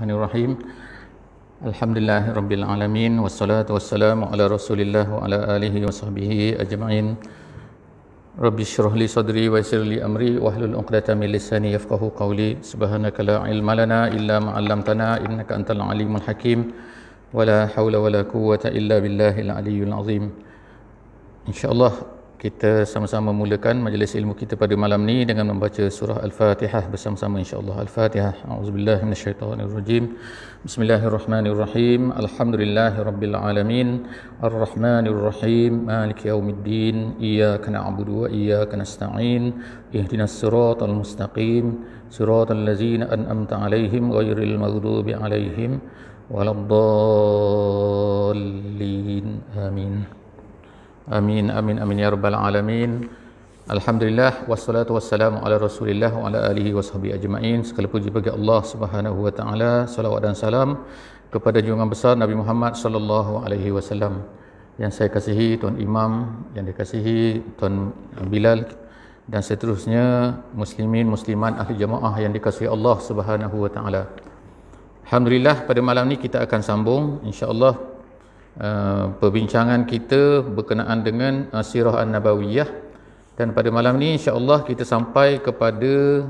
Bismillahirrahmanirrahim. Alhamdulillahirabbil alamin wassalatu wassalamu ala rasulillah wa ala alihi wa sahbihi ajma'in. Rabbi syrah li sadri wa yassir li amri wa hlul uqdatam min lisani yafqahu qawli. Subhanaka la ilma illa ma 'allamtana innaka antal alimul hakim. Wala haula wala quwwata illa billahil aliyyil azim. Insyaallah kita sama-sama mulakan majlis ilmu kita pada malam ni dengan membaca surah Al-Fatihah bersama-sama insya-Allah. Al-Fatihah. A'udzubillahi minasyaitonir Bismillahirrahmanirrahim. Alhamdulillahirabbil alamin. Ar-Rahmanir Rahim. Maliki yaumiddin. Iyyaka na'budu wa iyyaka nasta'in. Ihdinas siratal mustaqim. Siratal ladzina an'amta 'alaihim ghairil maghdubi 'alaihim waladdallin. Amin. Amin amin amin ya rabbal alamin. Alhamdulillah wassalatu wassalamu ala Rasulillah wa ala alihi washabi ajmain. Segala puji bagi Allah Subhanahu wa taala. salawat dan salam kepada junjungan besar Nabi Muhammad sallallahu alaihi wasallam. Yang saya kasihi Tuan Imam, yang dikasihi Tuan Bilal dan seterusnya muslimin Musliman, ahli jamaah yang dikasihi Allah Subhanahu wa taala. Alhamdulillah pada malam ni kita akan sambung insyaAllah uh, perbincangan kita berkenaan dengan uh, sirah an-nabawiyah dan pada malam ni insya-Allah kita sampai kepada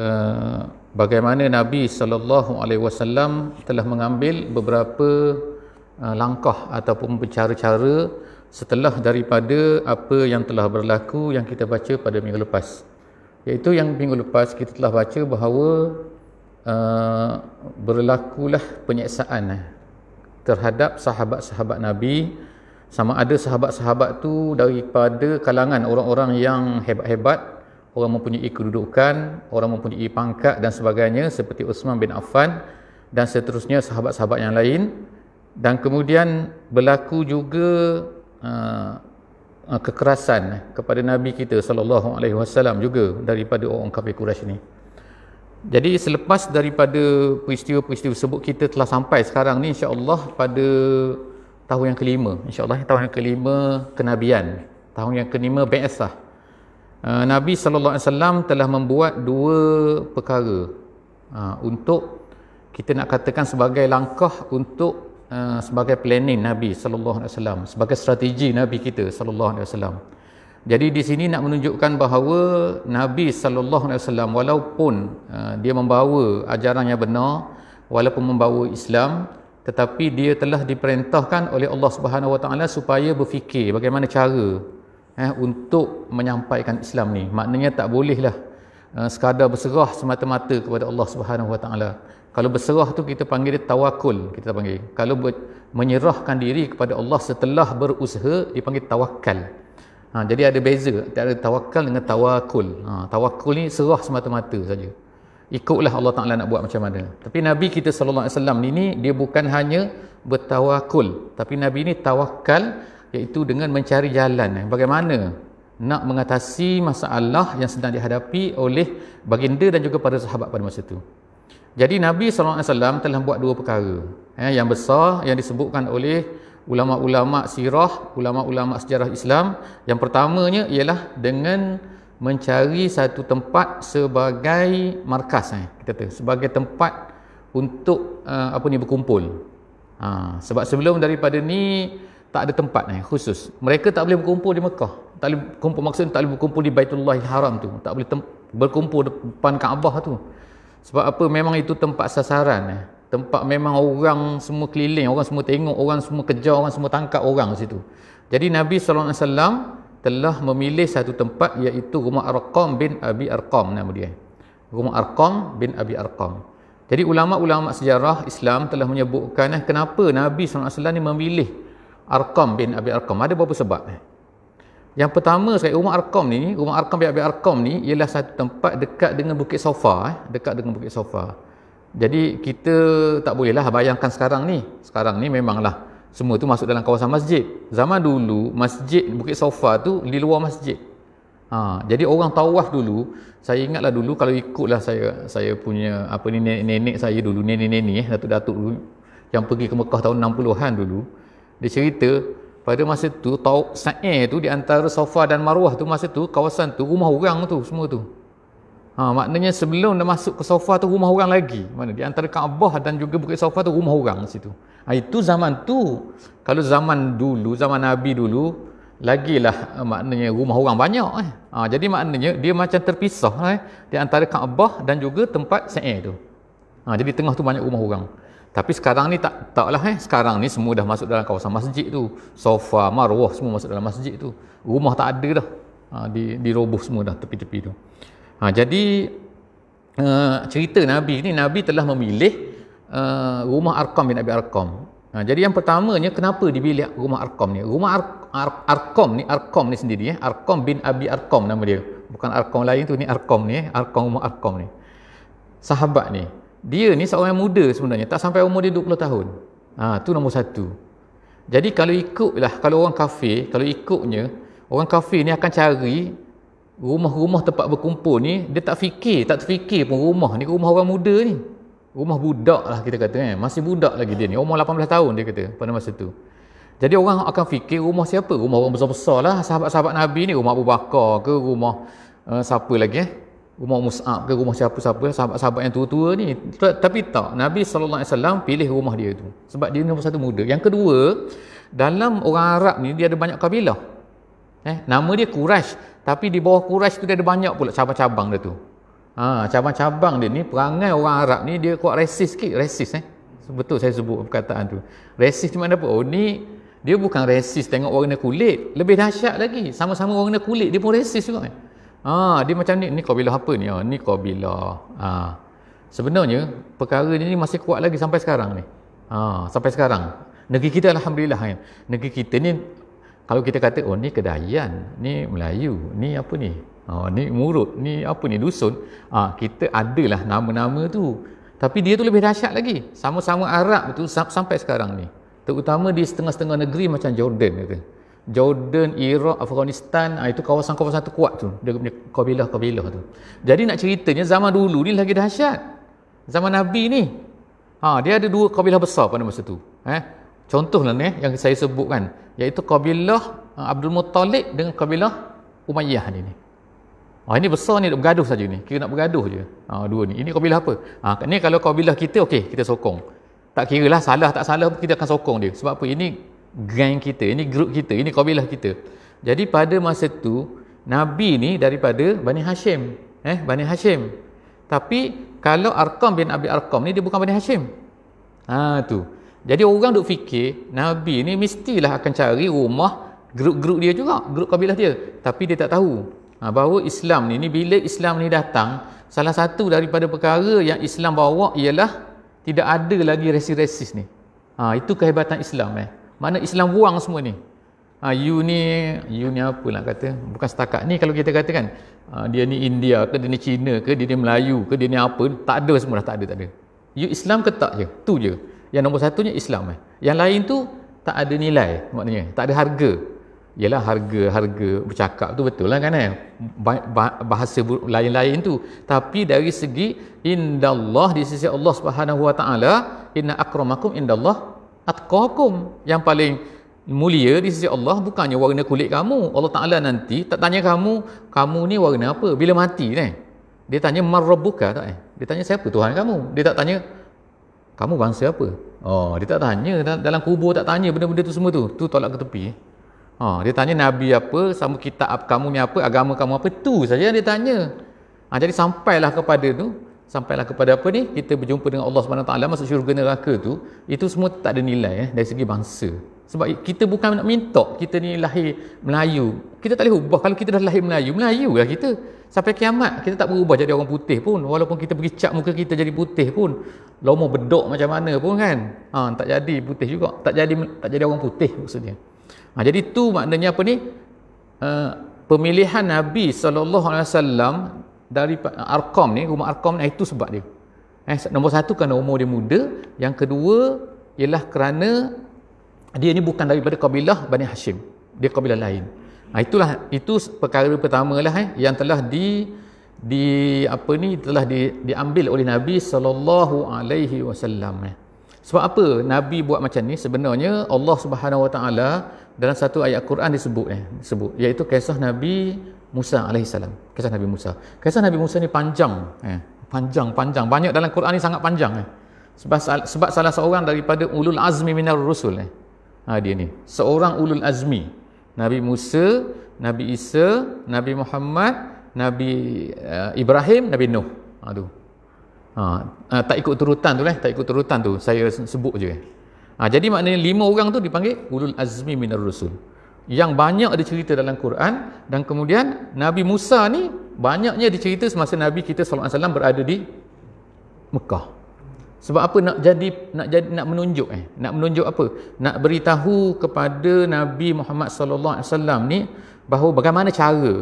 uh, bagaimana Nabi sallallahu alaihi wasallam telah mengambil beberapa uh, langkah ataupun cara-cara setelah daripada apa yang telah berlaku yang kita baca pada minggu lepas iaitu yang minggu lepas kita telah baca bahawa uh, berlakulah penyeksaan terhadap sahabat-sahabat Nabi sama ada sahabat-sahabat tu daripada kalangan orang-orang yang hebat-hebat orang mempunyai kedudukan orang mempunyai pangkat dan sebagainya seperti Uthman bin Affan dan seterusnya sahabat-sahabat yang lain dan kemudian berlaku juga uh, uh, kekerasan kepada Nabi kita sallallahu alaihi wasallam juga daripada orang kafir Quraisy ni jadi selepas daripada peristiwa-peristiwa tersebut kita telah sampai sekarang ni insya-Allah pada tahun yang kelima. Insya-Allah tahun yang kelima kenabian. Tahun yang kelima Ba'sah. Uh, Nabi sallallahu alaihi wasallam telah membuat dua perkara uh, untuk kita nak katakan sebagai langkah untuk uh, sebagai planning Nabi sallallahu alaihi wasallam, sebagai strategi Nabi kita sallallahu alaihi wasallam. Jadi di sini nak menunjukkan bahawa Nabi sallallahu alaihi wasallam walaupun uh, dia membawa ajaran yang benar, walaupun membawa Islam, tetapi dia telah diperintahkan oleh Allah Subhanahu wa taala supaya berfikir bagaimana cara eh untuk menyampaikan Islam ni. Maknanya tak bolehlah uh, sekadar berserah semata-mata kepada Allah Subhanahu wa taala. Kalau berserah tu kita panggil dia tawakul, kita panggil. Kalau menyerahkan diri kepada Allah setelah berusaha dipanggil tawakal. Ha, jadi ada beza antara tawakal dengan tawakul. Ha, tawakul ni serah semata-mata saja. Ikutlah Allah Taala nak buat macam mana. Tapi Nabi kita sallallahu alaihi wasallam ni dia bukan hanya bertawakul, tapi Nabi ni tawakal iaitu dengan mencari jalan eh, bagaimana nak mengatasi masalah yang sedang dihadapi oleh baginda dan juga para sahabat pada masa itu. Jadi Nabi sallallahu alaihi wasallam telah buat dua perkara. Eh, yang besar yang disebutkan oleh ulama-ulama sirah, ulama-ulama sejarah Islam. Yang pertamanya ialah dengan mencari satu tempat sebagai markas eh, kita tahu, sebagai tempat untuk uh, apa ni berkumpul. Ha, sebab sebelum daripada ni tak ada tempat eh, khusus. Mereka tak boleh berkumpul di Mekah. Tak boleh berkumpul maksudnya tak boleh berkumpul di Baitullah Haram tu. Tak boleh berkumpul depan Kaabah tu. Sebab apa? Memang itu tempat sasaran. Eh tempat memang orang semua keliling, orang semua tengok, orang semua kejar, orang semua tangkap orang situ. Jadi Nabi sallallahu alaihi wasallam telah memilih satu tempat iaitu rumah Arqam bin Abi Arqam nama dia. Rumah Arqam bin Abi Arqam. Jadi ulama-ulama sejarah Islam telah menyebutkan eh, kenapa Nabi sallallahu alaihi wasallam ni memilih Arqam bin Abi Arqam. Ada beberapa sebab. Eh. Yang pertama sekali rumah Arqam ni, rumah Arqam bin Abi Arqam ni ialah satu tempat dekat dengan Bukit Safa eh, dekat dengan Bukit Safa. Jadi kita tak bolehlah bayangkan sekarang ni. Sekarang ni memanglah semua tu masuk dalam kawasan masjid. Zaman dulu masjid Bukit Sofa tu di luar masjid. Ha, jadi orang tawaf dulu, saya ingatlah dulu kalau ikutlah saya saya punya apa ni nenek-nenek saya dulu, nenek-nenek eh, datuk-datuk dulu yang pergi ke Mekah tahun 60-an dulu, dia cerita pada masa tu tau sa'i tu di antara Sofa dan Marwah tu masa tu kawasan tu rumah orang tu semua tu. Ha, maknanya sebelum dia masuk ke sofa tu rumah orang lagi. Mana di antara Kaabah dan juga bukit sofa tu rumah orang situ. Ha, itu zaman tu. Kalau zaman dulu, zaman Nabi dulu, lagilah eh, maknanya rumah orang banyak. Eh. Ha, jadi maknanya dia macam terpisah eh, di antara Kaabah dan juga tempat Sa'i tu. Ha, jadi tengah tu banyak rumah orang. Tapi sekarang ni tak taklah eh. Sekarang ni semua dah masuk dalam kawasan masjid tu. Sofa, marwah semua masuk dalam masjid tu. Rumah tak ada dah. Ha, di, diroboh semua dah tepi-tepi tu. -tepi Ha, jadi uh, cerita Nabi ni Nabi telah memilih uh, rumah Arkom bin Abi Arkom. Ha, jadi yang pertamanya kenapa dipilih rumah Arkom ni? Rumah Ar- Ar- Arkam ni Arkom ni sendiri eh Arkam bin Abi Arkom nama dia. Bukan Arkom lain tu ni Arkom ni eh Arkam rumah Arkom ni. Sahabat ni. Dia ni seorang yang muda sebenarnya tak sampai umur dia 20 tahun. Ha tu nombor satu. Jadi kalau ikutlah kalau orang kafir kalau ikutnya orang kafir ni akan cari rumah-rumah tempat berkumpul ni dia tak fikir tak terfikir pun rumah ni rumah orang muda ni rumah budak lah kita kata eh. masih budak lagi dia ni umur 18 tahun dia kata pada masa tu jadi orang akan fikir rumah siapa rumah orang besar-besar lah sahabat-sahabat Nabi ni rumah Abu Bakar ke rumah uh, siapa lagi eh rumah Mus'ab ke rumah siapa-siapa sahabat-sahabat yang tua-tua ni tapi tak Nabi SAW pilih rumah dia tu sebab dia ni nombor satu muda yang kedua dalam orang Arab ni dia ada banyak kabilah eh, nama dia Quraish tapi di bawah Quraisy tu dia ada banyak pula cabang-cabang dia tu. Ha, cabang-cabang dia ni perangai orang Arab ni dia kuat resis sikit, resis eh. Betul saya sebut perkataan tu. Resis macam mana apa? Oh ni dia bukan resis tengok warna kulit, lebih dahsyat lagi. Sama-sama warna kulit dia pun resis juga eh. Ha, dia macam ni, ni kabilah apa ni? Ha, ni kabilah. Ha. Sebenarnya perkara ni masih kuat lagi sampai sekarang ni. Ha, sampai sekarang. Negeri kita alhamdulillah kan. Negeri kita ni kalau kita kata oh ni kedayan ni melayu ni apa ni oh ni murut ni apa ni dusun ah ha, kita adalah nama-nama tu tapi dia tu lebih dahsyat lagi sama-sama arab tu sampai sekarang ni terutama di setengah-setengah negeri macam jordan kata Jordan, Iraq, Afghanistan, ha, itu kawasan-kawasan tu kuat tu. Dia punya kabilah-kabilah tu. Jadi nak ceritanya zaman dulu ni lagi dahsyat. Zaman Nabi ni. Ha, dia ada dua kabilah besar pada masa tu. Eh? Contohlah ni eh, yang saya sebut kan iaitu kabilah eh, Abdul Muttalib dengan kabilah Umayyah ni ni. Oh, ini besar ni nak bergaduh saja ni. Kira nak bergaduh je. Ha, dua ni. Ini kabilah apa? Ha, ah, ini kalau kabilah kita, okey, kita sokong. Tak kira lah salah tak salah kita akan sokong dia. Sebab apa? Ini gang kita. Ini grup kita. Ini kabilah kita. Jadi pada masa tu, Nabi ni daripada Bani Hashim. Eh, Bani Hashim. Tapi kalau Arkam bin Abi Arkam ni dia bukan Bani Hashim. Ha, tu. Jadi orang duk fikir Nabi ni mestilah akan cari rumah grup-grup dia juga, grup kabilah dia. Tapi dia tak tahu ha, bahawa Islam ni, ni bila Islam ni datang, salah satu daripada perkara yang Islam bawa ialah tidak ada lagi resis-resis ni. Ha, itu kehebatan Islam eh. Mana Islam buang semua ni. Ha, you ni, you ni apa nak kata? Bukan setakat ni kalau kita katakan ha, dia ni India ke, dia ni Cina ke, dia ni Melayu ke, dia ni apa, tak ada semua dah, tak ada, tak ada. You Islam ketak je, tu je yang nombor satunya Islam eh. yang lain tu tak ada nilai maknanya tak ada harga ialah harga-harga bercakap tu betul lah kan eh? bahasa lain-lain tu tapi dari segi Allah di sisi Allah Subhanahu wa taala inna akramakum indallah atqakum yang paling mulia di sisi Allah bukannya warna kulit kamu Allah taala nanti tak tanya kamu kamu ni warna apa bila mati ni eh? dia tanya marrabbuka tak eh dia tanya siapa tuhan kamu dia tak tanya kamu bangsa apa Oh, dia tak tanya dalam kubur tak tanya benda-benda tu semua tu. Tu tolak ke tepi. Oh, dia tanya nabi apa, sama kitab kamu ni apa, agama kamu apa, tu saja yang dia tanya. Ha, jadi sampailah kepada tu, sampailah kepada apa ni? Kita berjumpa dengan Allah Subhanahu taala masuk syurga neraka tu, itu semua tak ada nilai eh dari segi bangsa. Sebab kita bukan nak mintok kita ni lahir Melayu. Kita tak boleh ubah kalau kita dah lahir Melayu, Melayu lah kita. Sampai kiamat kita tak berubah jadi orang putih pun. Walaupun kita pergi cap muka kita jadi putih pun. Lomo bedok macam mana pun kan. Ha, tak jadi putih juga. Tak jadi tak jadi orang putih maksudnya. Ha, jadi tu maknanya apa ni? Uh, pemilihan Nabi SAW dari Arkom ni, rumah Arkom ni itu sebab dia. Eh, nombor satu kerana umur dia muda. Yang kedua ialah kerana dia ni bukan daripada kabilah Bani Hashim dia kabilah lain nah, ha, itulah itu perkara pertama lah eh, yang telah di di apa ni telah di, diambil oleh Nabi sallallahu alaihi wasallam eh. sebab apa Nabi buat macam ni sebenarnya Allah Subhanahu wa taala dalam satu ayat Quran disebut eh sebut iaitu kisah Nabi Musa alaihi salam kisah Nabi Musa kisah Nabi Musa ni panjang eh panjang panjang banyak dalam Quran ni sangat panjang eh sebab sebab salah seorang daripada ulul azmi minar rusul eh Ha, dia ni. Seorang ulul azmi. Nabi Musa, Nabi Isa, Nabi Muhammad, Nabi uh, Ibrahim, Nabi Nuh. Ha, tu. Ha, ha tak ikut turutan tu lah. Eh. Tak ikut turutan tu. Saya sebut je. Eh. Ha, jadi maknanya lima orang tu dipanggil ulul azmi minar rusul. Yang banyak ada cerita dalam Quran. Dan kemudian Nabi Musa ni banyaknya dicerita semasa Nabi kita SAW berada di Mekah. Sebab apa nak jadi nak jadi nak menunjuk eh? Nak menunjuk apa? Nak beritahu kepada Nabi Muhammad sallallahu alaihi wasallam ni bahawa bagaimana cara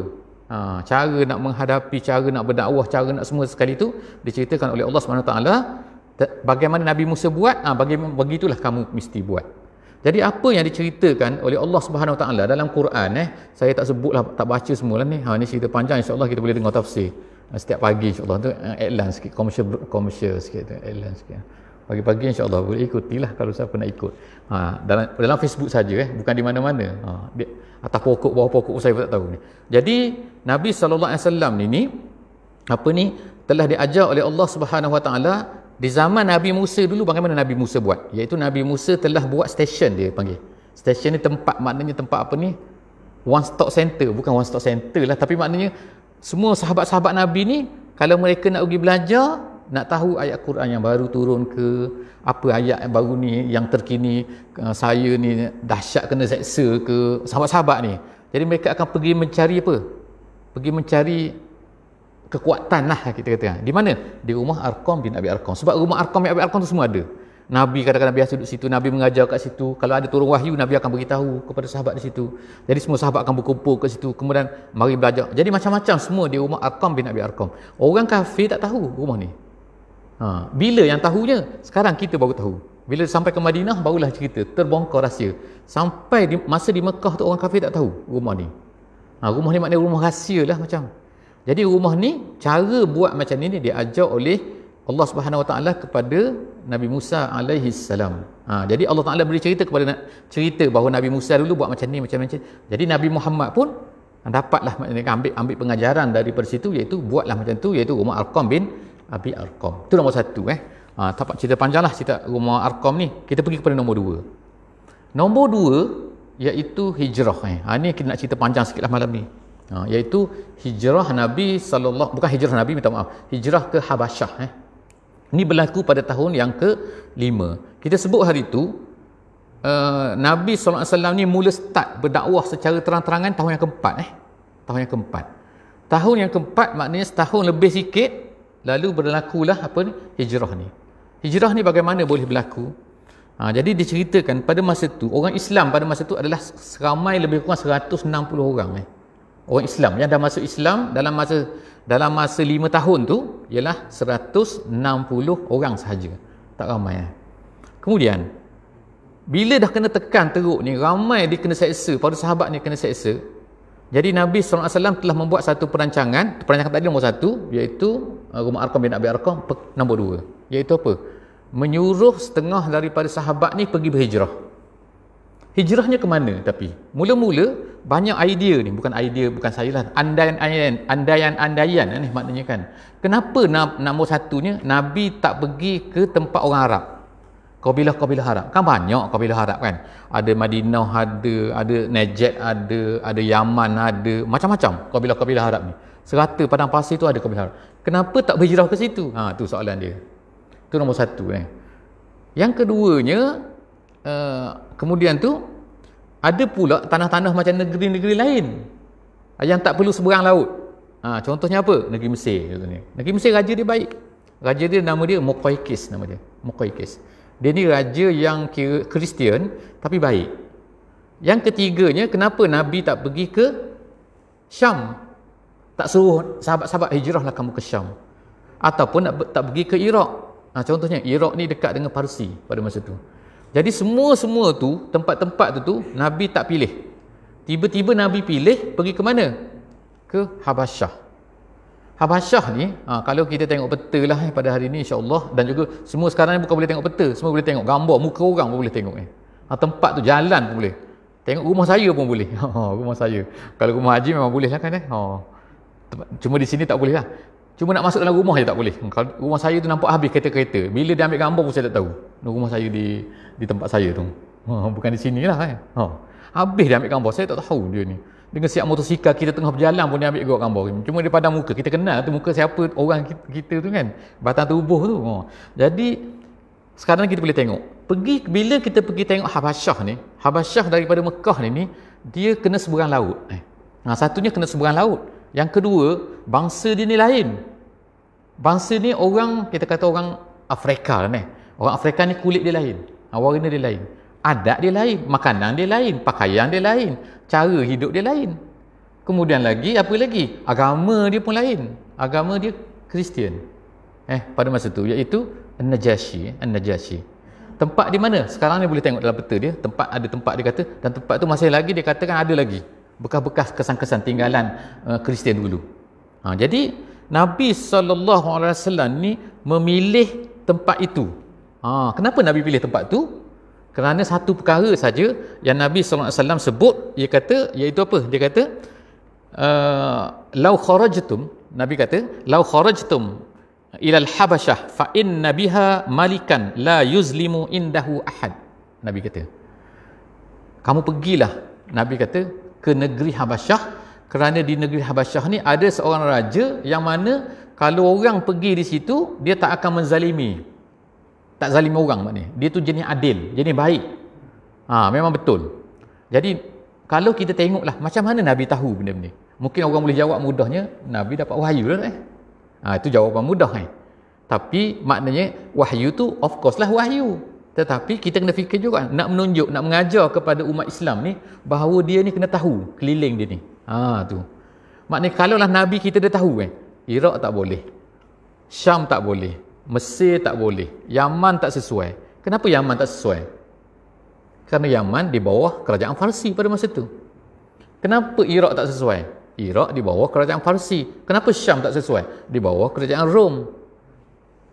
ha, cara nak menghadapi, cara nak berdakwah, cara nak semua sekali tu diceritakan oleh Allah Subhanahu taala bagaimana Nabi Musa buat, ha, bagaimana begitulah kamu mesti buat. Jadi apa yang diceritakan oleh Allah Subhanahu taala dalam Quran eh, saya tak sebutlah, tak baca semua lah ni. Ha ni cerita panjang insya-Allah kita boleh dengar tafsir setiap pagi insyaAllah tu eh, adlan sikit commercial commercial sikit tu adlan sikit pagi-pagi insyaAllah boleh ikutilah kalau siapa nak ikut ha, dalam dalam Facebook saja eh bukan di mana-mana ha, atas pokok bawah pokok saya pun tak tahu ni jadi Nabi SAW ni ni apa ni telah diajar oleh Allah Subhanahu Wa Taala di zaman Nabi Musa dulu bagaimana Nabi Musa buat iaitu Nabi Musa telah buat stesen dia panggil Stesen ni tempat maknanya tempat apa ni one stop center bukan one stop center lah tapi maknanya semua sahabat-sahabat Nabi ni kalau mereka nak pergi belajar nak tahu ayat Quran yang baru turun ke apa ayat yang baru ni yang terkini eh, saya ni dahsyat kena seksa ke sahabat-sahabat ni jadi mereka akan pergi mencari apa pergi mencari kekuatan lah kita kata di mana di rumah Arkom bin Abi Arkom sebab rumah Arkom bin Abi Arkom tu semua ada Nabi kadang-kadang biasa duduk situ, Nabi mengajar kat situ. Kalau ada turun wahyu, Nabi akan beritahu kepada sahabat di situ. Jadi semua sahabat akan berkumpul kat situ. Kemudian mari belajar. Jadi macam-macam semua di rumah Arkam bin Abi Arkam. Orang kafir tak tahu rumah ni. Ha. Bila yang tahunya? Sekarang kita baru tahu. Bila sampai ke Madinah, barulah cerita. Terbongkar rahsia. Sampai di, masa di Mekah tu orang kafir tak tahu rumah ni. Ha, rumah ni maknanya rumah rahsia lah macam. Jadi rumah ni, cara buat macam ni ni ajar oleh Allah Subhanahu Wa Taala kepada Nabi Musa alaihi salam. Ha, jadi Allah Taala beri cerita kepada nak cerita bahawa Nabi Musa dulu buat macam ni macam macam. Jadi Nabi Muhammad pun dapatlah ambil ambil pengajaran dari situ iaitu buatlah macam tu iaitu rumah Arqam bin Abi Arqam. Itu nombor satu eh. Ha, tak apa cerita panjanglah cerita rumah Arqam ni. Kita pergi kepada nombor dua. Nombor dua iaitu hijrah eh. Ha, ni kita nak cerita panjang sikitlah malam ni. Ha, iaitu hijrah Nabi sallallahu bukan hijrah Nabi minta maaf. Hijrah ke Habasyah eh. Ini berlaku pada tahun yang ke-5. Kita sebut hari itu, uh, eh, Nabi SAW ni mula start berdakwah secara terang-terangan tahun yang ke-4. Eh? Tahun yang ke-4. Tahun yang ke-4 maknanya setahun lebih sikit, lalu berlakulah apa ni? hijrah ni. Hijrah ni bagaimana boleh berlaku? Ha, jadi diceritakan pada masa itu, orang Islam pada masa itu adalah seramai lebih kurang 160 orang. Eh? Orang Islam yang dah masuk Islam dalam masa dalam masa lima tahun tu ialah 160 orang sahaja tak ramai eh? kemudian bila dah kena tekan teruk ni ramai dia kena seksa para sahabat ni kena seksa jadi Nabi SAW telah membuat satu perancangan perancangan tadi nombor satu iaitu eh, rumah Arkam bin Abi Arkam nombor dua iaitu apa menyuruh setengah daripada sahabat ni pergi berhijrah Hijrahnya ke mana tapi? Mula-mula banyak idea ni, bukan idea, bukan saya lah. Andaian-andaian, andaian-andaian eh, ni maknanya kan. Kenapa nombor satunya Nabi tak pergi ke tempat orang Arab? Kabilah-kabilah Arab. Kan banyak kabilah Arab kan? Ada Madinah ada, ada Najat ada, ada Yaman ada, macam-macam kabilah-kabilah Arab ni. Serata padang pasir tu ada kabilah Arab. Kenapa tak berhijrah ke situ? Ha, tu soalan dia. Tu nombor satu eh. Yang keduanya, Eh, kemudian tu ada pula tanah-tanah macam negeri-negeri lain yang tak perlu seberang laut ha, contohnya apa? negeri Mesir contohnya. negeri Mesir raja dia baik raja dia nama dia Mokoykis nama dia Mokoykis dia ni raja yang kira Kristian tapi baik yang ketiganya kenapa Nabi tak pergi ke Syam tak suruh sahabat-sahabat hijrahlah kamu ke Syam ataupun tak pergi ke Iraq ha, contohnya Iraq ni dekat dengan Parsi pada masa tu jadi semua-semua tu, tempat-tempat tu, tu Nabi tak pilih. Tiba-tiba Nabi pilih pergi ke mana? Ke Habasyah. Habasyah ni, ha, kalau kita tengok peta lah eh, pada hari ni Allah Dan juga semua sekarang ni bukan boleh tengok peta. Semua boleh tengok gambar, muka orang pun boleh tengok ni. Eh. Ha, tempat tu jalan pun boleh. Tengok rumah saya pun boleh. Ha, rumah saya. Kalau rumah haji memang boleh lah kan eh. Ha. Cuma di sini tak boleh lah. Cuma nak masuk dalam rumah je tak boleh. Hmm, rumah saya tu nampak habis kereta-kereta. Bila dia ambil gambar pun saya tak tahu. Rumah saya di di tempat saya tu. Ha, bukan di sini lah. Eh. Ha. Habis dia ambil gambar. Saya tak tahu dia ni. Dengan siap motosikal kita tengah berjalan pun dia ambil gerak gambar. Cuma dia pandang muka. Kita kenal tu muka siapa orang kita, kita tu kan. Batang tubuh tu. Ha. Jadi sekarang kita boleh tengok. Pergi Bila kita pergi tengok Habasyah ni. Habasyah daripada Mekah ni ni. Dia kena seberang laut. Eh. Ha, satunya kena seberang laut. Yang kedua, bangsa dia ni lain. Bangsa ni orang, kita kata orang Afrika lah ni. Orang Afrika ni kulit dia lain. Warna dia lain. Adat dia lain. Makanan dia lain. Pakaian dia lain. Cara hidup dia lain. Kemudian lagi, apa lagi? Agama dia pun lain. Agama dia Kristian. Eh, pada masa tu, iaitu Najashi. Eh, Najashi. Tempat di mana? Sekarang ni boleh tengok dalam peta dia. Tempat ada tempat dia kata. Dan tempat tu masih lagi dia katakan ada lagi bekas-bekas kesan-kesan tinggalan eh, Kristian uh, dulu. Ha, jadi Nabi SAW ni memilih tempat itu. Ha, kenapa Nabi pilih tempat tu? Kerana satu perkara saja yang Nabi SAW sebut, dia kata, iaitu apa? Dia kata, eh, Lau kharajtum, Nabi kata, Lau kharajtum ilal habashah fa'in nabiha malikan la yuzlimu indahu ahad. Nabi kata, kamu pergilah, Nabi kata, ke negeri Habasyah kerana di negeri Habasyah ni ada seorang raja yang mana kalau orang pergi di situ dia tak akan menzalimi tak zalimi orang maknanya dia tu jenis adil jenis baik ha, memang betul jadi kalau kita tengoklah macam mana Nabi tahu benda-benda mungkin orang boleh jawab mudahnya Nabi dapat wahyu lah eh ha, itu jawapan mudah eh tapi maknanya wahyu tu of course lah wahyu tetapi kita kena fikir juga nak menunjuk, nak mengajar kepada umat Islam ni bahawa dia ni kena tahu keliling dia ni. Ha tu. Maknanya kalaulah Nabi kita dah tahu Eh? Iraq tak boleh. Syam tak boleh. Mesir tak boleh. Yaman tak sesuai. Kenapa Yaman tak sesuai? Kerana Yaman di bawah kerajaan Farsi pada masa tu. Kenapa Iraq tak sesuai? Iraq di bawah kerajaan Farsi. Kenapa Syam tak sesuai? Di bawah kerajaan Rom.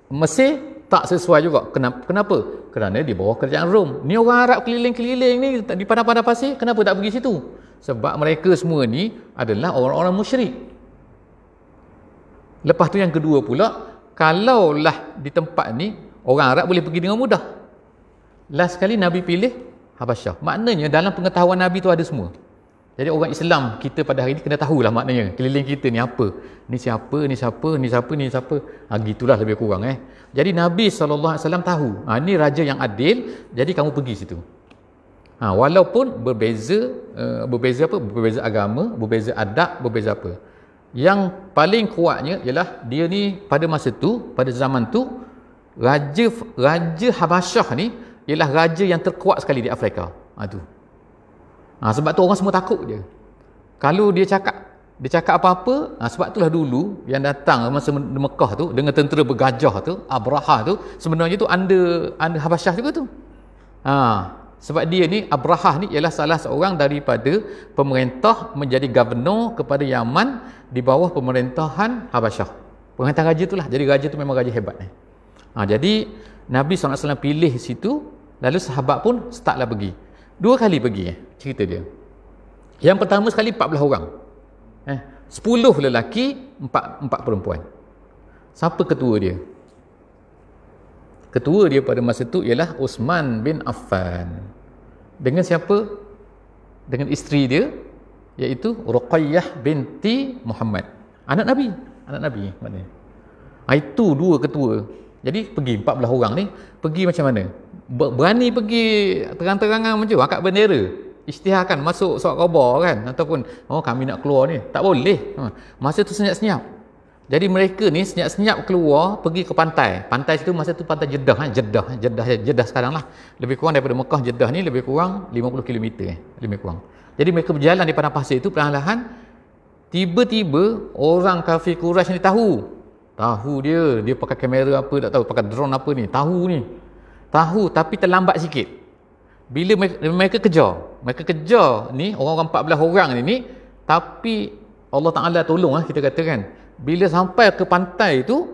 Mesir tak sesuai juga. Kenapa? Kenapa? Kerana di bawah kerajaan Rom. Ni orang Arab keliling-keliling ni di padang-padang pasir, kenapa tak pergi situ? Sebab mereka semua ni adalah orang-orang musyrik. Lepas tu yang kedua pula, kalaulah di tempat ni orang Arab boleh pergi dengan mudah. Last sekali Nabi pilih Habasyah. Maknanya dalam pengetahuan Nabi tu ada semua. Jadi orang Islam kita pada hari ini kena tahu lah maknanya keliling kita ni apa. Ni siapa, ni siapa, ni siapa, ni siapa. Ha, gitulah lebih kurang eh. Jadi Nabi SAW tahu. Ha, ni raja yang adil. Jadi kamu pergi situ. Ha, walaupun berbeza, uh, berbeza apa? Berbeza agama, berbeza adab, berbeza apa. Yang paling kuatnya ialah dia ni pada masa tu, pada zaman tu, raja raja Habasyah ni ialah raja yang terkuat sekali di Afrika. Ha, tu. Ha, sebab tu orang semua takut je. Kalau dia cakap, dia cakap apa-apa, ha, sebab itulah dulu yang datang masa Mekah tu, dengan tentera bergajah tu, Abraha tu, sebenarnya tu anda, anda Habasyah juga tu. Ha, sebab dia ni, Abraha ni ialah salah seorang daripada pemerintah menjadi governor kepada Yaman di bawah pemerintahan Habasyah. Pemerintah raja tu lah. Jadi raja tu memang raja hebat. Ha, jadi, Nabi SAW pilih situ, lalu sahabat pun startlah pergi. Dua kali pergi eh, cerita dia. Yang pertama sekali 14 orang. Eh, 10 lelaki, 4, 4 perempuan. Siapa ketua dia? Ketua dia pada masa itu ialah Uthman bin Affan. Dengan siapa? Dengan isteri dia iaitu Ruqayyah binti Muhammad. Anak Nabi. Anak Nabi maknanya. Ah, itu dua ketua. Jadi pergi 14 orang ni pergi macam mana? berani pergi terang-terangan macam angkat bendera isytiharkan masuk surat khabar kan ataupun oh kami nak keluar ni tak boleh ha, masa tu senyap-senyap jadi mereka ni senyap-senyap keluar pergi ke pantai pantai situ masa tu pantai Jeddah kan Jeddah eh, Jeddah Jeddah sekarang lah lebih kurang daripada Mekah Jeddah ni lebih kurang 50 km eh lebih kurang jadi mereka berjalan di padang pasir itu perlahan-lahan tiba-tiba orang kafir Quraisy ni tahu tahu dia dia pakai kamera apa tak tahu pakai drone apa ni tahu ni tahu tapi terlambat sikit bila mereka kejar mereka kejar ni orang-orang 14 orang ni, ni tapi Allah Ta'ala tolong lah kita kata kan bila sampai ke pantai tu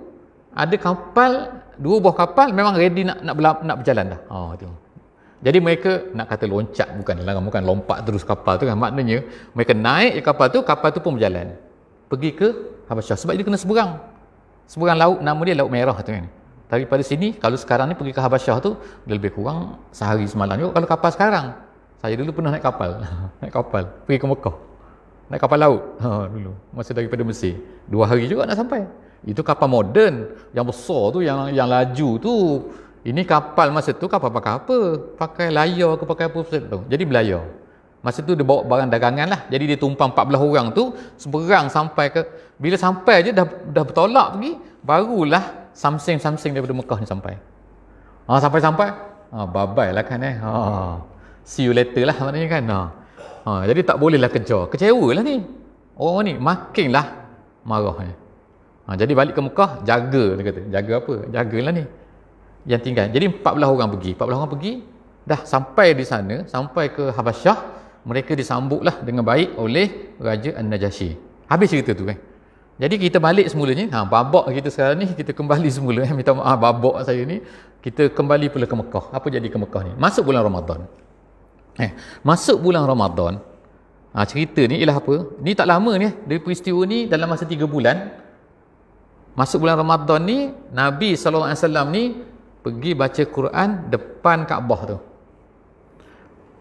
ada kapal dua buah kapal memang ready nak nak, nak berjalan dah oh, tu. jadi mereka nak kata loncat bukan lah, bukan lompat terus kapal tu kan maknanya mereka naik kapal tu kapal tu pun berjalan pergi ke Habasyah sebab dia kena seberang seberang laut nama dia Laut Merah tu kan daripada sini kalau sekarang ni pergi ke Habasyah tu lebih kurang sehari semalam juga kalau kapal sekarang saya dulu pernah naik kapal naik kapal pergi ke Mekah naik kapal laut ha, dulu masa daripada Mesir dua hari juga nak sampai itu kapal moden yang besar tu yang yang laju tu ini kapal masa tu kapal pakai apa pakai layar ke pakai apa tu jadi belayar masa tu dia bawa barang dagangan lah jadi dia tumpang 14 orang tu seberang sampai ke bila sampai je dah dah bertolak pergi barulah something-something daripada Mekah ni sampai. Ha, sampai-sampai, ha, ah, babai lah kan eh. Ha, see you later lah maknanya kan. Ha. ha jadi tak boleh lah Kecewa lah ni. Orang, -orang ni makinlah marahnya. Eh. Ha, jadi balik ke Mekah, jaga dia kata. Jaga apa? Jagalah ni. Yang tinggal. Jadi 14 orang pergi. 14 orang pergi, dah sampai di sana, sampai ke Habasyah, mereka disambutlah dengan baik oleh Raja An-Najasyi. Habis cerita tu kan. Eh? Jadi kita balik semulanya. Ha, babak kita sekarang ni, kita kembali semula. Eh, minta maaf, babak saya ni. Kita kembali pula ke Mekah. Apa jadi ke Mekah ni? Masuk bulan Ramadan. Eh, masuk bulan Ramadan, ha, cerita ni ialah apa? Ni tak lama ni, eh. dari peristiwa ni dalam masa tiga bulan. Masuk bulan Ramadan ni, Nabi SAW ni pergi baca Quran depan Kaabah tu.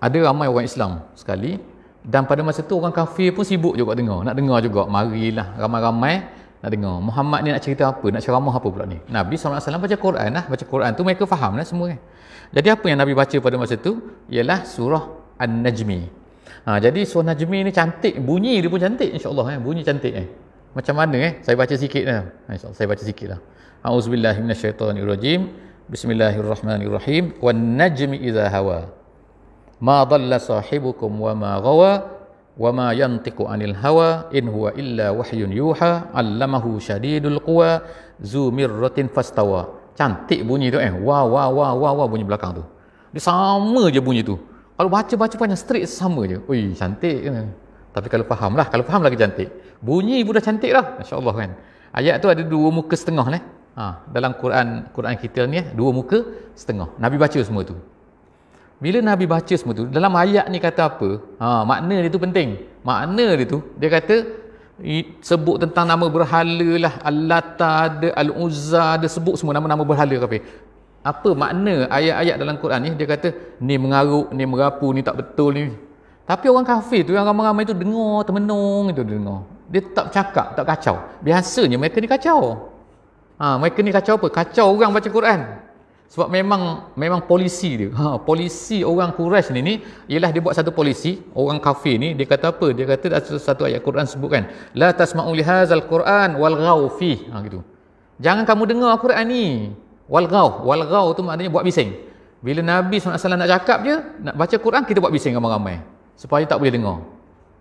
Ada ramai orang Islam sekali dan pada masa tu orang kafir pun sibuk juga dengar nak dengar juga marilah ramai-ramai nak dengar Muhammad ni nak cerita apa nak ceramah apa pula ni Nabi SAW baca Quran lah baca Quran tu mereka faham lah semua kan jadi apa yang Nabi baca pada masa tu ialah surah An-Najmi ha, jadi surah Najmi ni cantik bunyi dia pun cantik insyaAllah eh. bunyi cantik eh. macam mana eh saya baca sikit lah ha, insyaAllah saya baca sikit lah A'udzubillahimmanasyaitanirrojim Bismillahirrahmanirrahim Wa najmi iza hawa ma dhalla sahibukum wa ma ghawa wa ma yantiqu anil hawa in huwa illa wahyun yuha 'allamahu shadidul quwa zu mirratin fastawa cantik bunyi tu eh wa wa wa wa wa bunyi belakang tu dia sama je bunyi tu kalau baca-baca panjang straight sama je ui cantik kan tapi kalau faham lah kalau faham lagi cantik bunyi pun dah cantik lah insyaAllah kan ayat tu ada dua muka setengah ni eh? ha, dalam Quran Quran kita ni eh? dua muka setengah Nabi baca semua tu bila Nabi baca semua tu, dalam ayat ni kata apa? Ha, makna dia tu penting. Makna dia tu, dia kata, sebut tentang nama berhala lah. Al-Lata ada, Al-Uzza ada, sebut semua nama-nama berhala kafe. Apa makna ayat-ayat dalam Quran ni? Dia kata, ni mengaruk, ni merapu, ni tak betul ni. Tapi orang kafir tu, yang ramai-ramai tu dengar, termenung itu dengar. Dia tak cakap, tak kacau. Biasanya mereka ni kacau. Ha, mereka ni kacau apa? Kacau orang baca Quran sebab memang memang polisi dia ha, polisi orang Quraisy ni ni ialah dia buat satu polisi orang kafir ni dia kata apa dia kata satu, satu ayat Quran sebut kan la tasma'u li hazal Quran wal ghaw fi ha, gitu jangan kamu dengar Quran ni wal ghaw wal ghaw tu maknanya buat bising bila Nabi SAW nak cakap je nak baca Quran kita buat bising ramai-ramai supaya tak boleh dengar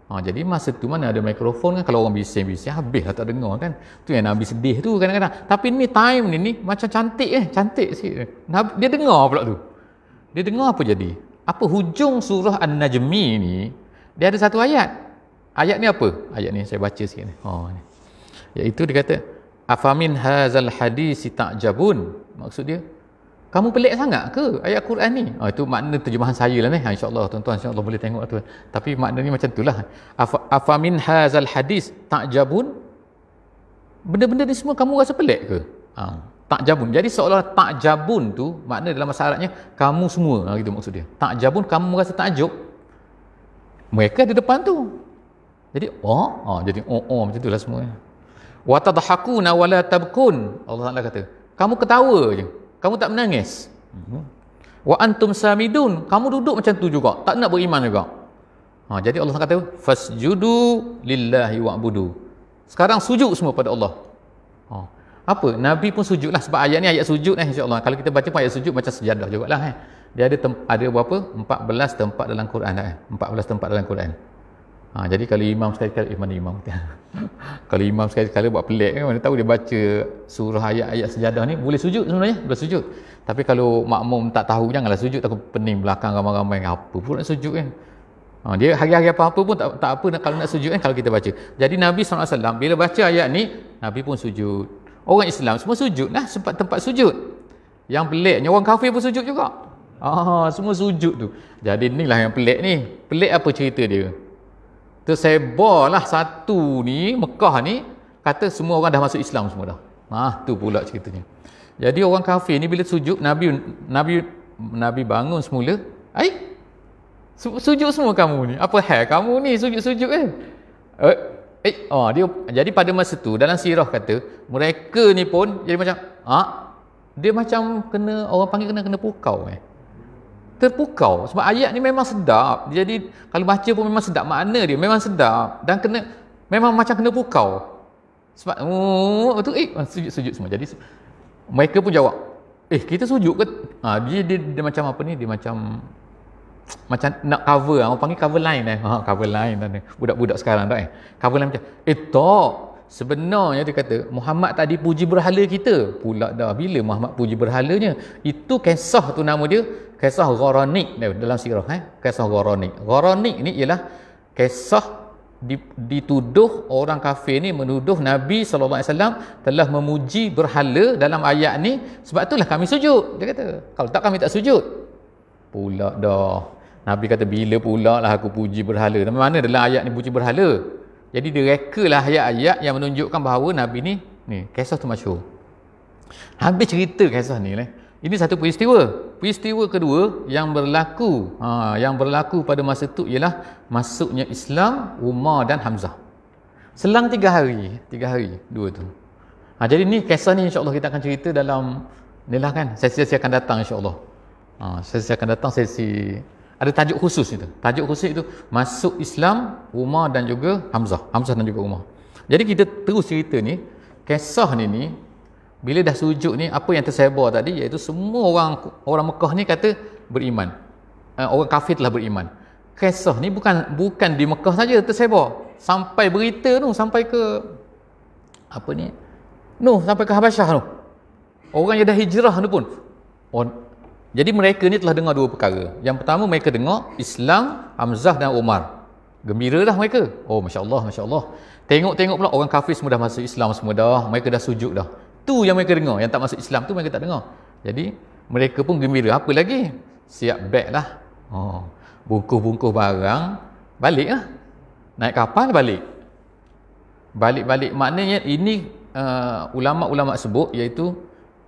Ha, jadi masa tu mana ada mikrofon kan kalau orang bising-bising habis lah tak dengar kan. Tu yang Nabi sedih tu kadang-kadang. Tapi ni time ni ni macam cantik eh, cantik sikit. Nabi, dia dengar pula tu. Dia dengar apa jadi? Apa hujung surah An-Najmi ni, dia ada satu ayat. Ayat ni apa? Ayat ni saya baca sikit ni. Ha oh, ni. Iaitu dia kata, "Afamin hazal hadis ta'jabun." Maksud dia, kamu pelik sangat ke ayat Quran ni? Oh, itu makna terjemahan saya lah ni. Ha, InsyaAllah tuan-tuan, insyaAllah boleh tengok tu. Tapi makna ni macam lah. Afamin hazal hadis tak jabun? Benda-benda ni semua kamu rasa pelik ke? Ha, tak jabun. Jadi seolah-olah tak jabun tu, makna dalam bahasa Arabnya, kamu semua. Ha, gitu maksud dia. Tak jabun, kamu rasa takjub. Mereka di depan tu. Jadi, oh, oh jadi oh, oh, macam itulah semua. Watadhaku nawala tabkun. Allah Ta'ala kata, kamu ketawa je kamu tak menangis wa antum samidun kamu duduk macam tu juga tak nak beriman juga ha, jadi Allah kata fasjudu lillahi wa'budu sekarang sujud semua pada Allah ha, apa Nabi pun sujud lah sebab ayat ni ayat sujud lah eh, insyaAllah kalau kita baca pun ayat sujud macam sejadah juga lah eh. dia ada tem- ada berapa 14 tempat dalam Quran lah, eh. 14 tempat dalam Quran Ha, jadi kalau imam sekali-kali, eh mana imam? kalau imam sekali-kali buat pelik kan, mana tahu dia baca surah ayat-ayat sejadah ni, boleh sujud sebenarnya, boleh sujud. Tapi kalau makmum tak tahu, janganlah sujud, takut pening belakang ramai-ramai, apa pun nak sujud kan. Ha, dia hari-hari apa-apa pun tak, tak apa kalau nak sujud kan, kalau kita baca. Jadi Nabi SAW, bila baca ayat ni, Nabi pun sujud. Orang Islam semua sujud lah, sempat tempat sujud. Yang peliknya orang kafir pun sujud juga. Ah, semua sujud tu. Jadi inilah yang pelik ni. Pelik apa cerita dia? tersebarlah satu ni Mekah ni kata semua orang dah masuk Islam semua dah ah tu pula ceritanya jadi orang kafir ni bila sujud Nabi Nabi Nabi bangun semula ai sujud semua kamu ni apa hal kamu ni sujud-sujud eh eh, eh oh, dia jadi pada masa tu dalam sirah kata mereka ni pun jadi macam ah dia macam kena orang panggil kena kena pukau eh terpukau sebab ayat ni memang sedap jadi kalau baca pun memang sedap makna dia memang sedap dan kena memang macam kena pukau sebab oh tu eh ah, sujud sujud semua jadi mereka pun jawab eh kita sujud ke ha, ah, dia, dia, dia, dia macam apa ni dia macam macam nak cover ah, orang panggil cover line eh ha, cover line budak-budak sekarang tak eh cover line macam eh tak sebenarnya dia kata Muhammad tadi puji berhala kita pula dah bila Muhammad puji berhalanya itu kisah tu nama dia kisah gharanik dalam sirah eh kisah gharanik gharanik ni ialah kisah dituduh orang kafir ni menuduh Nabi SAW telah memuji berhala dalam ayat ni sebab itulah kami sujud dia kata kalau tak kami tak sujud pula dah Nabi kata bila pula lah aku puji berhala mana dalam ayat ni puji berhala jadi direkalah ayat-ayat yang menunjukkan bahawa Nabi ni ni kisah tu masyhur. Habis cerita kisah ni leh. Ini satu peristiwa. Peristiwa kedua yang berlaku ha, yang berlaku pada masa tu ialah masuknya Islam Umar dan Hamzah. Selang tiga hari, tiga hari dua tu. Ha, jadi ni kisah ni Insyaallah kita akan cerita dalam ni lah kan. Sesi-sesi akan datang Insyaallah allah Ha, sesi akan datang sesi ada tajuk khusus itu. Tajuk khusus itu masuk Islam Umar dan juga Hamzah. Hamzah dan juga Umar. Jadi kita terus cerita ni, kisah ni ni bila dah sujud ni apa yang tersebar tadi iaitu semua orang orang Mekah ni kata beriman. Eh, orang kafir telah beriman. Kisah ni bukan bukan di Mekah saja tersebar. Sampai berita tu sampai ke apa ni? Nuh sampai ke Habasyah tu. Orang yang dah hijrah tu pun orang oh, jadi mereka ni telah dengar dua perkara. Yang pertama mereka dengar Islam, Hamzah dan Umar. Gembira dah mereka. Oh, Masya Allah, Masya Allah. Tengok-tengok pula orang kafir semua dah masuk Islam semua dah. Mereka dah sujud dah. Tu yang mereka dengar. Yang tak masuk Islam tu mereka tak dengar. Jadi, mereka pun gembira. Apa lagi? Siap beg lah. Oh, bungkus-bungkus barang. Balik lah. Naik kapal balik. Balik-balik. Maknanya ini uh, ulama'-ulama' sebut iaitu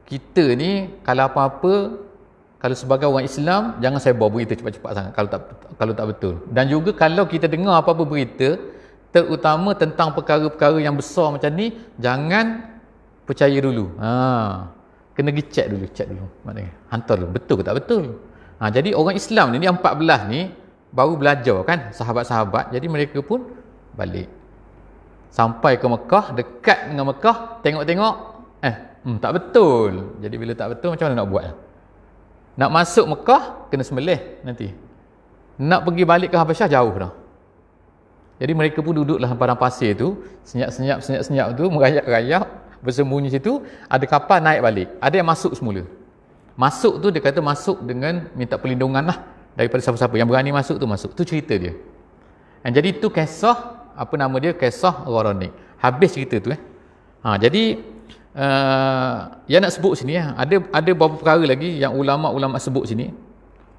kita ni kalau apa-apa kalau sebagai orang Islam jangan saya bawa berita cepat-cepat sangat kalau tak kalau tak betul dan juga kalau kita dengar apa-apa berita terutama tentang perkara-perkara yang besar macam ni jangan percaya dulu ha kena pergi dulu check dulu maknanya hantar dulu betul ke tak betul ha jadi orang Islam ni ni 14 ni baru belajar kan sahabat-sahabat jadi mereka pun balik sampai ke Mekah dekat dengan Mekah tengok-tengok eh hmm, tak betul jadi bila tak betul macam mana nak buat nak masuk Mekah, kena sembelih nanti. Nak pergi balik ke Habasyah, jauh dah. Jadi mereka pun duduklah padang pasir tu, senyap-senyap, senyap-senyap tu, merayap-rayap, bersembunyi situ, ada kapal naik balik. Ada yang masuk semula. Masuk tu, dia kata masuk dengan minta perlindungan lah daripada siapa-siapa. Yang berani masuk tu, masuk. Tu cerita dia. Dan jadi tu kisah, apa nama dia? Kisah Ghoronik. Habis cerita tu eh. Ha, jadi, uh, yang nak sebut sini ya, ada ada beberapa perkara lagi yang ulama-ulama sebut sini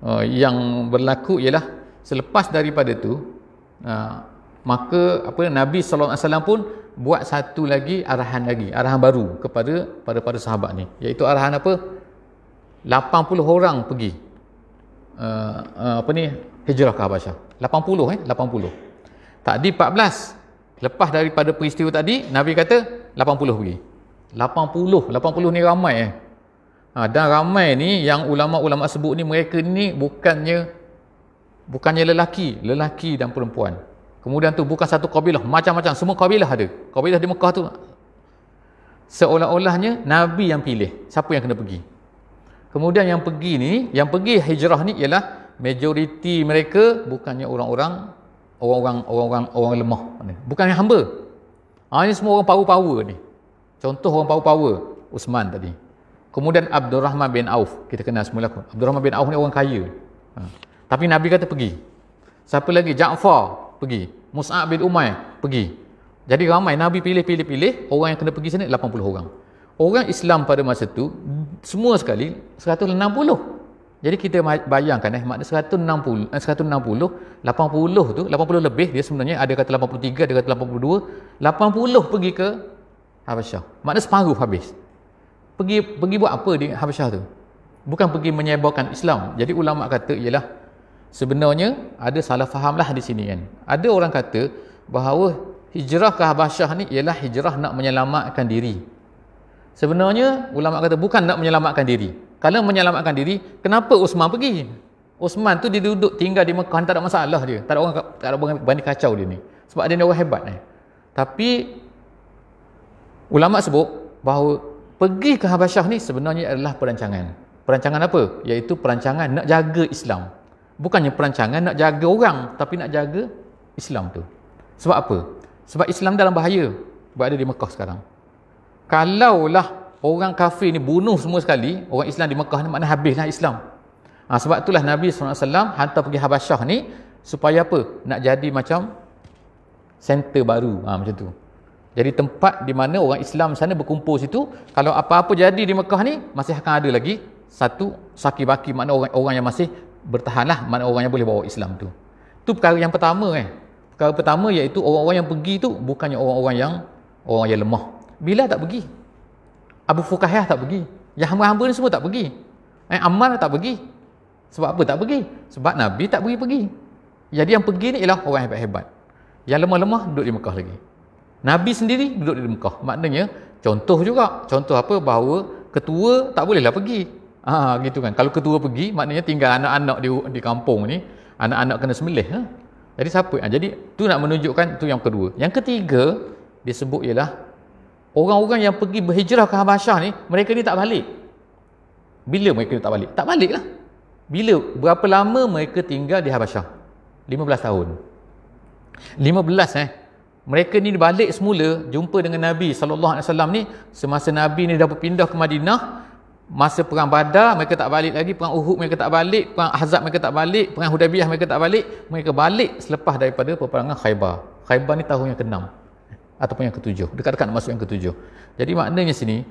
uh, yang berlaku ialah selepas daripada tu uh, maka apa Nabi sallallahu alaihi wasallam pun buat satu lagi arahan lagi arahan baru kepada para para sahabat ni iaitu arahan apa 80 orang pergi uh, uh, apa ni hijrah ke Habasyah 80 eh 80 tadi 14 lepas daripada peristiwa tadi Nabi kata 80 pergi 80, 80 ni ramai eh. Ha, dan ramai ni yang ulama-ulama sebut ni mereka ni bukannya bukannya lelaki, lelaki dan perempuan. Kemudian tu bukan satu kabilah, macam-macam semua kabilah ada. Kabilah di Mekah tu seolah-olahnya nabi yang pilih. Siapa yang kena pergi? Kemudian yang pergi ni, yang pergi hijrah ni ialah majoriti mereka bukannya orang-orang orang-orang orang-orang lemah. Bukannya hamba. Ha, ini semua orang power-power ni. Contoh orang power-power, Usman tadi. Kemudian Abdul Rahman bin Auf, kita kenal semula. Abdul Rahman bin Auf ni orang kaya. Ha. Tapi Nabi kata pergi. Siapa lagi? Ja'far pergi. Mus'ab bin Umay pergi. Jadi ramai Nabi pilih-pilih-pilih orang yang kena pergi sini 80 orang. Orang Islam pada masa tu semua sekali 160. Jadi kita bayangkan eh makna 160 eh, 160 80 tu 80 lebih dia sebenarnya ada kata 83 ada kata 82 80 pergi ke Habasyah. Mana separuh habis. Pergi pergi buat apa di Habasyah tu? Bukan pergi menyebarkan Islam. Jadi ulama kata ialah sebenarnya ada salah faham lah di sini kan. Ada orang kata bahawa hijrah ke Habasyah ni ialah hijrah nak menyelamatkan diri. Sebenarnya ulama kata bukan nak menyelamatkan diri. Kalau menyelamatkan diri, kenapa Uthman pergi? Uthman tu dia duduk tinggal di Mekah tak ada masalah dia. Tak ada orang tak ada berani kacau dia ni. Sebab dia ni orang hebat ni. Tapi Ulama sebut bahawa pergi ke Habasyah ni sebenarnya adalah perancangan. Perancangan apa? Iaitu perancangan nak jaga Islam. Bukannya perancangan nak jaga orang tapi nak jaga Islam tu. Sebab apa? Sebab Islam dalam bahaya. Sebab ada di Mekah sekarang. Kalaulah orang kafir ni bunuh semua sekali, orang Islam di Mekah ni maknanya habislah Islam. Ha, sebab itulah Nabi SAW hantar pergi Habasyah ni supaya apa? Nak jadi macam center baru. Ha, macam tu. Jadi tempat di mana orang Islam sana berkumpul situ, kalau apa-apa jadi di Mekah ni, masih akan ada lagi satu saki baki mana orang orang yang masih bertahan lah, mana orang yang boleh bawa Islam tu. Tu perkara yang pertama eh. Perkara pertama iaitu orang-orang yang pergi tu bukannya orang-orang yang orang yang lemah. Bila tak pergi? Abu Fukahiyah tak pergi. Yang hamba-hamba ni semua tak pergi. Eh, Ammar tak pergi. Sebab apa tak pergi? Sebab Nabi tak pergi-pergi. Jadi yang pergi ni ialah orang hebat-hebat. Yang lemah-lemah duduk di Mekah lagi. Nabi sendiri duduk di Mekah. Maknanya contoh juga. Contoh apa? Bahawa ketua tak bolehlah pergi. Ah ha, gitu kan. Kalau ketua pergi, maknanya tinggal anak-anak di di kampung ni, anak-anak kena sembelih. Ha? Jadi siapa? Ha, jadi tu nak menunjukkan tu yang kedua. Yang ketiga disebut ialah orang-orang yang pergi berhijrah ke Habasyah ni, mereka ni tak balik. Bila mereka tak balik? Tak balik lah. Bila? Berapa lama mereka tinggal di Habasyah? 15 tahun. 15 eh mereka ni balik semula jumpa dengan Nabi sallallahu alaihi wasallam ni semasa Nabi ni dah berpindah ke Madinah masa perang Badar mereka tak balik lagi perang Uhud mereka tak balik perang Ahzab mereka tak balik perang Hudaybiyah mereka tak balik mereka balik selepas daripada peperangan Khaybar Khaybar ni tahun yang ke-6 ataupun yang ke-7 dekat-dekat masuk yang ke-7 jadi maknanya sini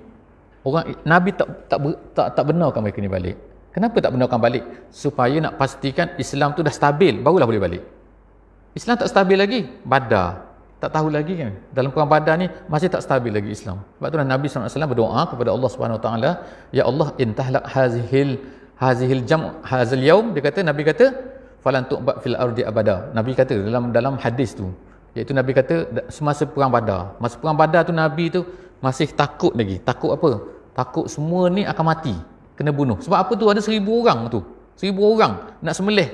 orang Nabi tak tak tak, tak benarkan mereka ni balik kenapa tak benarkan balik supaya nak pastikan Islam tu dah stabil barulah boleh balik Islam tak stabil lagi Badar tak tahu lagi kan dalam kurang badan ni masih tak stabil lagi Islam sebab tu Nabi SAW berdoa kepada Allah SWT Ya Allah intahlak hazihil hazihil jam hazil yaum dia kata Nabi kata falan tu'bak fil ardi abada Nabi kata dalam dalam hadis tu iaitu Nabi kata semasa perang badar masa perang badar tu Nabi tu masih takut lagi takut apa takut semua ni akan mati kena bunuh sebab apa tu ada seribu orang tu seribu orang nak semelih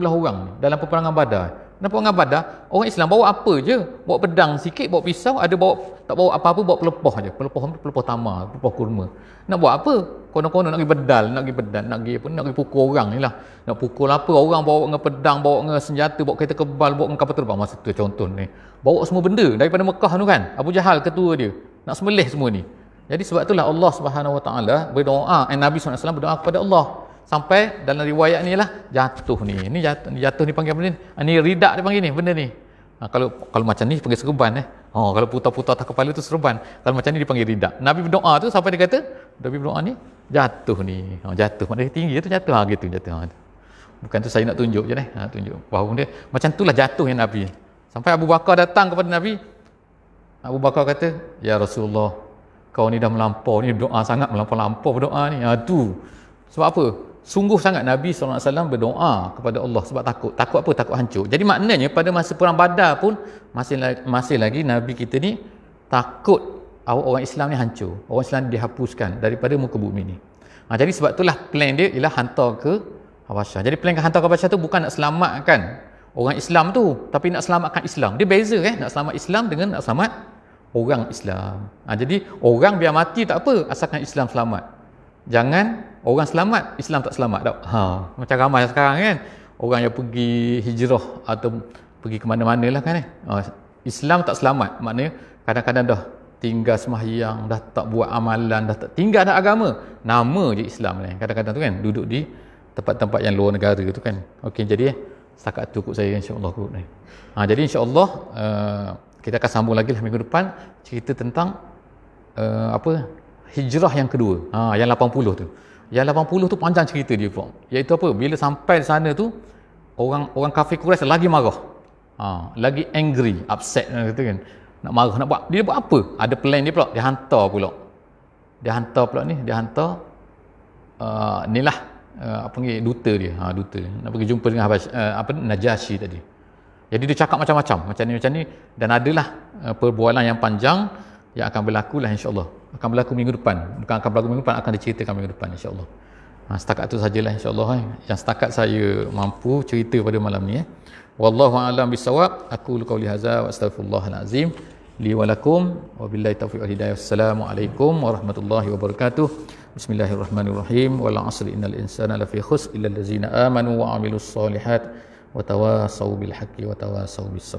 belah orang dalam peperangan badar Nampak dengan badar, orang Islam bawa apa je? Bawa pedang sikit, bawa pisau, ada bawa tak bawa apa-apa, bawa pelepah je. Pelepah pelepah tamar, pelepah kurma. Nak buat apa? Konon-konon nak pergi bedal, nak pergi bedal, nak pergi apa? Nak pergi pukul orang ni lah. Nak pukul apa? Orang bawa dengan pedang, bawa dengan senjata, bawa kereta kebal, bawa dengan kapal terbang. Masa tu contoh ni. Bawa semua benda daripada Mekah tu kan? Abu Jahal ketua dia. Nak semelih semua ni. Jadi sebab itulah Allah Subhanahu Wa Taala berdoa, dan eh, Nabi SAW berdoa kepada Allah sampai dalam riwayat ni lah jatuh ni ni jatuh ni, jatuh ni panggil apa ni ah, ni ridak dia panggil ni benda ni ha, kalau kalau macam ni panggil seruban eh oh, kalau putar-putar atas kepala tu seruban kalau macam ni dipanggil ridak Nabi berdoa tu sampai dia kata Nabi berdoa ni jatuh ni ha, jatuh maknanya tinggi tu jatuh ha, gitu jatuh ha, bukan tu saya nak tunjuk je ni eh. ha, tunjuk bahawa dia macam tu lah jatuh yang Nabi sampai Abu Bakar datang kepada Nabi Abu Bakar kata Ya Rasulullah kau ni dah melampau ni doa sangat melampau-lampau berdoa ni ha, tu sebab apa? Sungguh sangat Nabi SAW berdoa kepada Allah sebab takut. Takut apa? Takut hancur. Jadi maknanya pada masa perang badar pun masih lagi, masih lagi Nabi kita ni takut awak orang Islam ni hancur. Orang Islam dihapuskan daripada muka bumi ni. Ha, jadi sebab itulah plan dia ialah hantar ke Habasyah. Jadi plan ke hantar ke Habasyah tu bukan nak selamatkan orang Islam tu. Tapi nak selamatkan Islam. Dia beza kan? Eh? Nak selamat Islam dengan nak selamat orang Islam. Ha, jadi orang biar mati tak apa asalkan Islam selamat. Jangan orang selamat Islam tak selamat tak ha macam ramai sekarang kan orang yang pergi hijrah atau pergi ke mana-mana lah kan eh? ha, Islam tak selamat maknanya kadang-kadang dah tinggal semahyang dah tak buat amalan dah tak tinggal dah agama nama je Islam ni kadang-kadang tu kan duduk di tempat-tempat yang luar negara tu kan okey jadi eh, setakat tu kot saya Insyaallah. kot ni ha jadi Insyaallah uh, kita akan sambung lagi lah minggu depan cerita tentang uh, apa hijrah yang kedua ha yang 80 tu yang 80 tu panjang cerita dia pun. Iaitu apa? Bila sampai sana tu, orang orang kafir Quraisy lagi marah. Ha, lagi angry, upset ha, kata kan. Nak marah, nak buat. Dia buat apa? Ada plan dia pula. Dia hantar pula. Dia hantar pula ni, dia hantar uh, ni lah. Uh, apa ni duta dia ha, duta dia. nak pergi jumpa dengan Habash, uh, apa Najashi tadi jadi dia cakap macam-macam macam ni macam ni dan adalah uh, perbualan yang panjang yang akan berlaku lah insyaAllah akan berlaku minggu depan bukan akan berlaku minggu depan akan diceritakan minggu depan insyaAllah ha, setakat tu sajalah insyaAllah eh. yang setakat saya mampu cerita pada malam ni eh. Wallahu a'lam bisawab. Aku lu qauli hadza wa astaghfirullahal li wa wa billahi taufiq wal hidayah. Assalamualaikum warahmatullahi wabarakatuh. Bismillahirrahmanirrahim. Wal asri innal insana lafi khusr illa allazina amanu wa amilus salihat. wa tawasaw bil haqqi wa tawasaw bis